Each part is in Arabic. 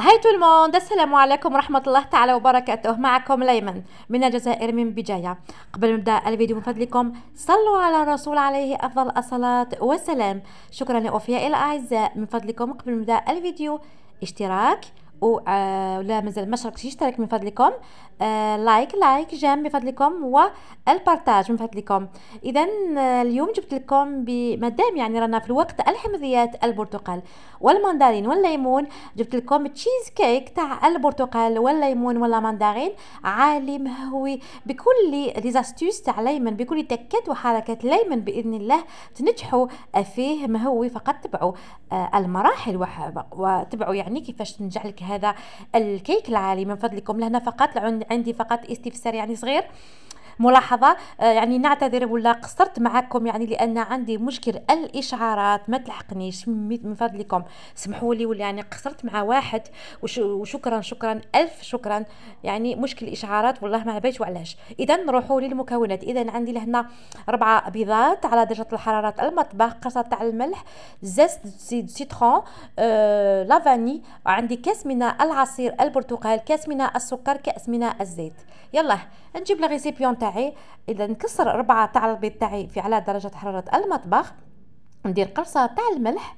هاي تو الموند السلام عليكم ورحمة الله تعالى وبركاته معكم ليمن من الجزائر من بجاية قبل مبدا الفيديو من فضلكم صلوا على الرسول عليه أفضل الصلاة والسلام شكرا لأوفياء الأعزاء من فضلكم قبل مبدا الفيديو اشتراك و آه لا مازال ما شاركتش اشترك من فضلكم آه، لايك لايك جام من فضلكم والبارتاج من فضلكم اذا آه، اليوم جبت لكم بمدام يعني رانا في الوقت الحمضيات البرتقال والمندرين والليمون جبت لكم تشيز كيك تاع البرتقال والليمون ولا مندرين عالي مهوي بكل ليزاستوس تاع ليمن بكل تكات وحركات ليمن باذن الله تنجحوا آه، فيه مهوي فقط تبعوا المراحل وتبعوا يعني كيفاش تنجح لك هذا الكيك العالي من فضلكم لهنا فقط عندي فقط استفسار يعني صغير ملاحظه آه، يعني نعتذر ولا قصرت معكم يعني لان عندي مشكل الاشعارات ما تلحقنيش من فضلكم سمحوا لي ولا يعني قصرت مع واحد وشكرا شكرا الف شكرا يعني مشكل الاشعارات والله ما عبيت وعلاش اذا نروحوا للمكونات اذا عندي لهنا ربعه بيضات على درجه الحراره المطبخ قصه تاع الملح زيت سيترون آه لافاني عندي كاس من العصير البرتقال كاس من السكر كاس من الزيت يلا نجيب لغيسيبيون تاعي تاع تاعي اذا نكسر ربعه تاع البيض تاعي في على درجه حراره المطبخ ندير قرصه تاع الملح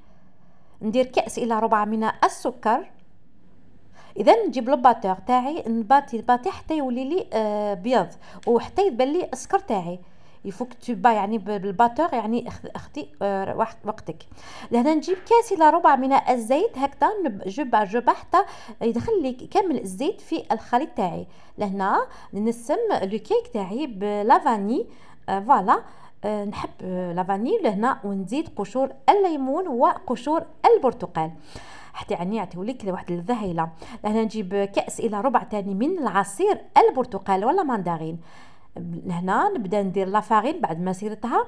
ندير كاس الى ربع من السكر اذا نجيب لوباتور تاعي نباتي نباتي حتى يولي لي آه بيض وحتى يبان لي السكر تاعي يفك تبا يعني بالباتور يعني آه، واحد وقتك لهنا نجيب كاس الى ربع من الزيت هكذا جبع جبع حتى يدخل لي كامل الزيت في الخليط تاعي لهنا نسم لو كيك تاعي بلافاني آه، فوالا آه، نحب لافاني لهنا ونزيد قشور الليمون وقشور البرتقال حتى يعني يعطيولك واحد الذهيله لهنا نجيب كاس الى ربع تاني من العصير البرتقال ولا مانداغين لهنا نبدا ندير لافارين بعد ما سيرتها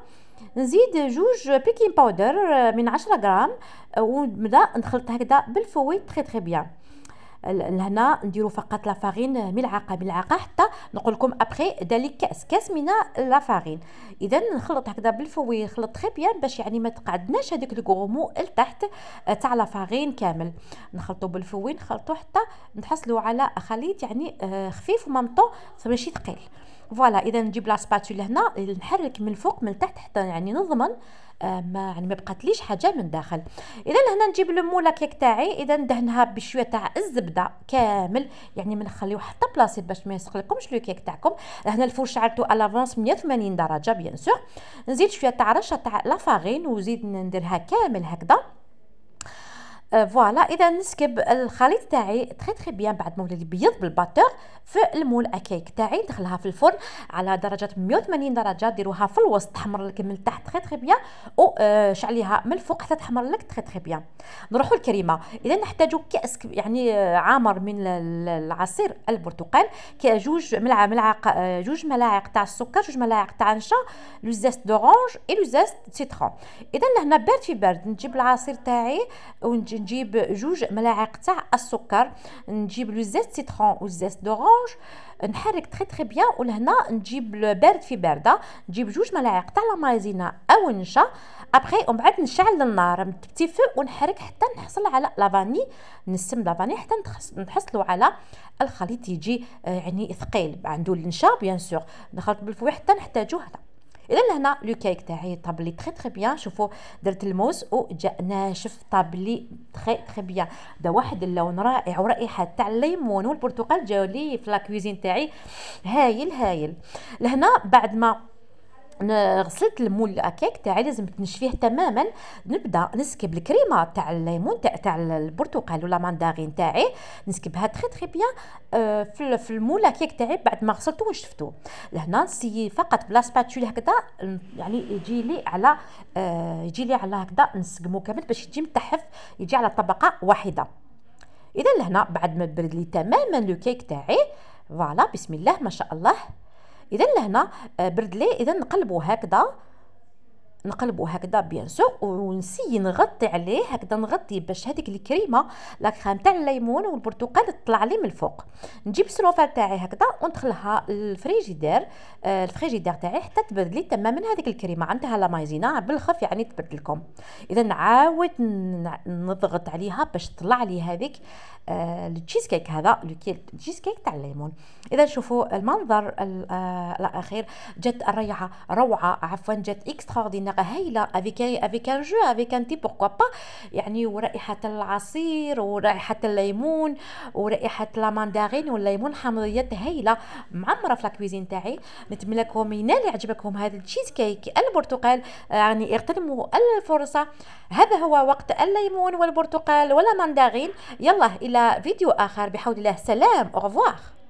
نزيد جوج بيكين باودر آه، من 10 غرام آه، ونبدا نخلط هكذا بالفوي تري تري بيان لهنا نديرو فقط لافارين ملعقه ملعقه حتى نقول لكم ابخي دالي كاس كاس من لافارين اذا نخلط هكذا بالفوي نخلط تري بيان باش يعني ما تقعدناش هذيك الكرومو لتحت آه، تاع لافارين كامل نخلطو بالفوي نخلطو حتى نحصلو على خليط يعني خفيف وممطو ماشي ثقيل فوالا اذا نجيب لاسباتول هنا نحرك من الفوق من تحت حتى يعني نضمن آه، ما يعني ما بقاتليش حاجه من داخل اذا هنا نجيب مولا كيك تاعي اذا ندهنها بشويه تاع الزبده كامل يعني ما نخليو حتى بلاصيت باش ما يسقلكمش لو كيك تاعكم هنا الفرش عرفتو الافونس 180 درجه بيان سور نزيد شويه تاع رشه تاع لافاغين وزيد نديرها كامل هكذا فوالا اذا نسكب الخليط تاعي تري تري بيان بعد ما ولا بيض بالباتور في المول اكيك تاعي ندخلها في الفرن على درجه 180 درجه ديروها في الوسط تحمر لك من تحت تري تري بيان وشعليها من الفوق حتى تحمر لك تري تري بيان نروحوا الكريمه اذا نحتاجوا كاس يعني آه، عامر من العصير البرتقال كجوج ملعقه ملعقه آه، جوج ملاعق تاع السكر جوج ملاعق تاع نشا لو زيست دورانج اي لو زيست سيترون اذا لهنا بارد في بارد نجيب العصير تاعي ونجي نجيب جوج ملاعق تاع السكر نجيب لو زيت سيترون و زيت دورانج نحرك تري تري بيان ولهنا نجيب بارد في بارده نجيب جوج ملاعق تاع لا او نشا ابخي ومن بعد نشعل النار بتي فو ونحرك حتى نحصل على لافاني نسم لافاني حتى نحصلوا على الخليط يجي آه، يعني ثقيل عنده النشا بيان سور نخلط بالفوي حتى نحتاجوه هنا اذا لهنا لو كيك تاعي طابلي تري تري بيان شوفوا درت الموس وجا ناشف طابلي تري تري بيان دا واحد اللون رائع ورائحه تاع الليمون والبرتقال جاو لي في لا كوزين تاعي هايل هايل لهنا بعد ما غسلت المول الكيك تاعي لازم تنشفيه تماما نبدا نسكب الكريمه تاع الليمون تاع تاع البرتقال ولا ماندارين تاعي نسكبها تري تري بيان في في المول الكيك تاعي بعد ما غسلته ونشفته لهنا نسي فقط بلا سباتول هكذا يعني يجي لي على آه، يجي لي على هكذا نسقمو كامل باش يجي متحف يجي على طبقه واحده اذا لهنا بعد ما برد لي تماما لو كيك تاعي فوالا بسم الله ما شاء الله اذا لهنا آه، بردلي اذا نقلبوا هكذا نقلبو هكذا بيان سو ونسي نغطي عليه هكذا نغطي باش هذيك الكريمه لا كريم تاع الليمون والبرتقال تطلع لي من الفوق نجيب السلوفال تاعي هكذا وندخلها الفريجيدير آه الفريجيدير تاعي حتى تبرد لي تماما هذيك الكريمه عندها لا مايزينا بالخف يعني تبرد لكم اذا نعاود نضغط عليها باش تطلع لي هذيك آه التشيز كيك هذا التشيز كيك تاع الليمون اذا شوفوا المنظر آه، الاخير جات الريعه روعه عفوا جات اكسترا خناقه هايله افيك افيك ان جو افيك ان تي بوركوا با يعني ورائحه العصير ورائحه الليمون ورائحه لا والليمون حمضيات هايله معمره في لاكويزين تاعي نتمنى لكم ينال يعجبكم هذا التشيز كيك البرتقال يعني اغتنموا الفرصه هذا هو وقت الليمون والبرتقال ولا مانداغين يلا الى فيديو اخر بحول الله سلام اوفوار